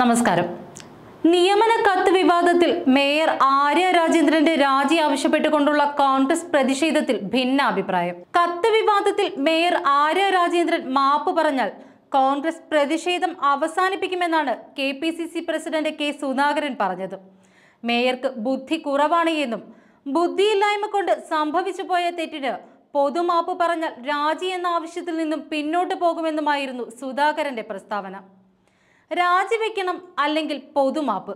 നമസ്കാരം നിയമന കത്ത് വിവാദത്തിൽ മേയർ ആര്യ രാജേന്ദ്രന്റെ രാജി ആവശ്യപ്പെട്ടുകൊണ്ടുള്ള കോൺഗ്രസ് പ്രതിഷേധത്തിൽ അഭിപ്രായം കത്ത് വിവാദത്തിൽ മേയർ ആര്യ രാജേന്ദ്രൻ മാപ്പ് പറഞ്ഞാൽ കോൺഗ്രസ് പ്രതിഷേധം അവസാനിപ്പിക്കുമെന്നാണ് K P C C president K Sudhakaran പറഞ്ഞത് മേയർക്ക് ബുദ്ധി കുറവാണ് എന്നും ബുദ്ധിയില്ലായ്മ കൊണ്ട് സംഭവിച്ചു പോയ തെറ്റിന് പൊതുമാപ്പ് പറഞ്ഞാൽ രാജി എന്ന ആവശ്യത്തിൽ നിന്നും പിന്നോട്ട് പോകുമെന്നുമായിരുന്നു സുധാകരന്റെ പ്രസ്താവന രാജിവെക്കണം അല്ലെങ്കിൽ പൊതുമാപ്പ്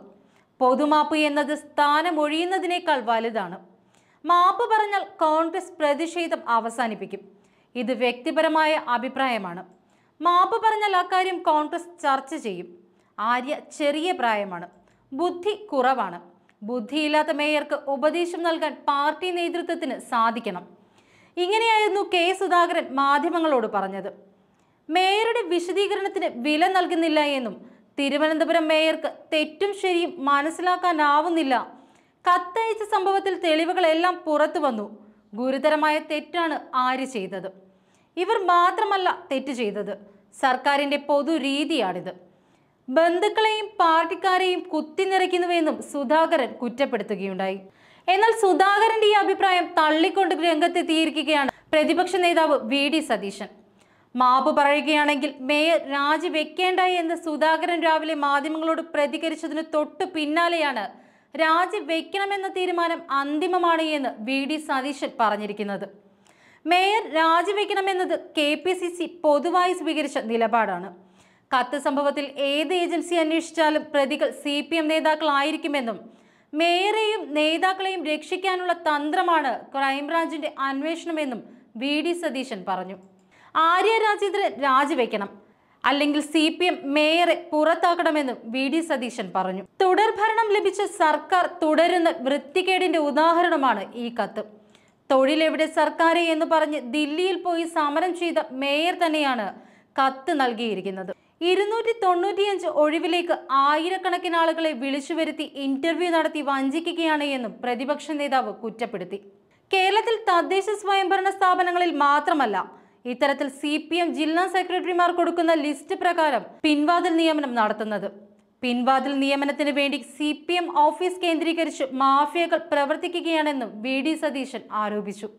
പൊതുമാപ്പ് എന്നത് സ്ഥാനമൊഴിയുന്നതിനേക്കാൾ വലുതാണ് മാപ്പ് പറഞ്ഞാൽ കോൺഗ്രസ് പ്രതിഷേധം അവസാനിപ്പിക്കും ഇത് വ്യക്തിപരമായ അഭിപ്രായമാണ് മാപ്പ് പറഞ്ഞാൽ അക്കാര്യം കോൺഗ്രസ് ചർച്ച ചെയ്യും ആര്യ ചെറിയ പ്രായമാണ് ബുദ്ധി കുറവാണ് ബുദ്ധിയില്ലാത്ത മേയർക്ക് ഉപദേശം നൽകാൻ പാർട്ടി നേതൃത്വത്തിന് സാധിക്കണം ഇങ്ങനെയായിരുന്നു കെ സുധാകരൻ മാധ്യമങ്ങളോട് പറഞ്ഞത് മേയറുടെ വിശദീകരണത്തിന് വില നൽകുന്നില്ല എന്നും തിരുവനന്തപുരം മേയർക്ക് തെറ്റും ശരിയും മനസ്സിലാക്കാനാവുന്നില്ല കത്തയച്ച സംഭവത്തിൽ തെളിവുകളെല്ലാം പുറത്തു വന്നു ഗുരുതരമായ തെറ്റാണ് ആര് ചെയ്തത് ഇവർ മാത്രമല്ല തെറ്റ് ചെയ്തത് സർക്കാരിൻ്റെ പൊതു രീതിയാണിത് ബന്ധുക്കളെയും പാർട്ടിക്കാരെയും കുത്തിനിറയ്ക്കുന്നുവെന്നും സുധാകരൻ കുറ്റപ്പെടുത്തുകയുണ്ടായി എന്നാൽ സുധാകരന്റെ ഈ അഭിപ്രായം തള്ളിക്കൊണ്ട് രംഗത്തെത്തിയിരിക്കുകയാണ് പ്രതിപക്ഷ നേതാവ് വി ഡി സതീശൻ മാപ്പ് പറയുകയാണെങ്കിൽ മേയർ രാജിവെക്കേണ്ട എന്ന് സുധാകരൻ രാവിലെ മാധ്യമങ്ങളോട് പ്രതികരിച്ചതിന് തൊട്ടു പിന്നാലെയാണ് രാജിവെക്കണമെന്ന തീരുമാനം അന്തിമമാണ് എന്ന് വി ഡി സതീശൻ പറഞ്ഞിരിക്കുന്നത് മേയർ രാജിവെക്കണമെന്നത് കെ പി സി സി പൊതുവായി സ്വീകരിച്ച നിലപാടാണ് കത്ത് സംഭവത്തിൽ ഏത് ഏജൻസി അന്വേഷിച്ചാലും പ്രതികൾ സി പി എം നേതാക്കളായിരിക്കുമെന്നും മേയറെയും നേതാക്കളെയും രക്ഷിക്കാനുള്ള തന്ത്രമാണ് ക്രൈംബ്രാഞ്ചിന്റെ അന്വേഷണമെന്നും വി ഡി സതീശൻ പറഞ്ഞു ആര്യ രാജേന്ദ്രൻ രാജിവെക്കണം അല്ലെങ്കിൽ സി പി എം മേയറെ പുറത്താക്കണമെന്നും വി ഡി സതീശൻ പറഞ്ഞു തുടർഭരണം ലഭിച്ച സർക്കാർ തുടരുന്ന വൃത്തികേടിന്റെ ഉദാഹരണമാണ് ഈ കത്ത് തൊഴിലെവിടെ സർക്കാരെ എന്ന് പറഞ്ഞ് ദില്ലിയിൽ പോയി സമരം ചെയ്ത മേയർ തന്നെയാണ് കത്ത് നൽകിയിരിക്കുന്നത് ഇരുന്നൂറ്റി തൊണ്ണൂറ്റിയഞ്ച് ഒഴിവിലേക്ക് ആയിരക്കണക്കിന് ആളുകളെ വിളിച്ചു വരുത്തി ഇന്റർവ്യൂ നടത്തി വഞ്ചിക്കുകയാണ് എന്നും പ്രതിപക്ഷ നേതാവ് കുറ്റപ്പെടുത്തി കേരളത്തിൽ തദ്ദേശ സ്വയംഭരണ സ്ഥാപനങ്ങളിൽ മാത്രമല്ല ഇത്തരത്തിൽ സി പി എം ജില്ലാ സെക്രട്ടറിമാർ കൊടുക്കുന്ന ലിസ്റ്റ് പ്രകാരം പിൻവാതിൽ നിയമനം നടത്തുന്നത് പിൻവാതിൽ നിയമനത്തിന് വേണ്ടി സി പി എം ഓഫീസ് കേന്ദ്രീകരിച്ച് മാഫിയകൾ പ്രവർത്തിക്കുകയാണെന്നും വി ഡി സതീശൻ ആരോപിച്ചു